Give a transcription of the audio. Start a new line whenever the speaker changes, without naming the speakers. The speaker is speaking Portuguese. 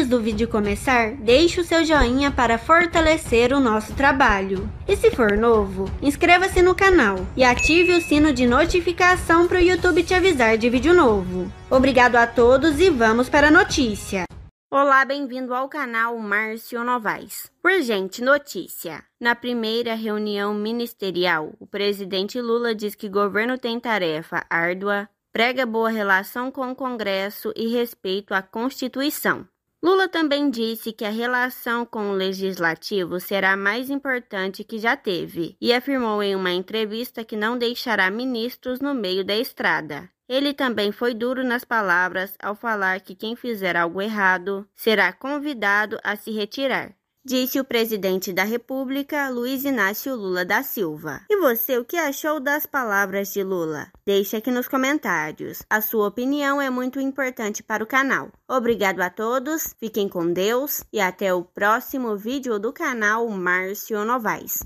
Antes do vídeo começar, deixe o seu joinha para fortalecer o nosso trabalho. E se for novo, inscreva-se no canal e ative o sino de notificação para o YouTube te avisar de vídeo novo. Obrigado a todos e vamos para a notícia. Olá, bem-vindo ao canal Márcio Novaes. Urgente notícia. Na primeira reunião ministerial, o presidente Lula diz que governo tem tarefa árdua, prega boa relação com o Congresso e respeito à Constituição. Lula também disse que a relação com o legislativo será mais importante que já teve e afirmou em uma entrevista que não deixará ministros no meio da estrada. Ele também foi duro nas palavras ao falar que quem fizer algo errado será convidado a se retirar disse o presidente da República, Luiz Inácio Lula da Silva. E você, o que achou das palavras de Lula? Deixe aqui nos comentários. A sua opinião é muito importante para o canal. Obrigado a todos, fiquem com Deus e até o próximo vídeo do canal Márcio Novaes.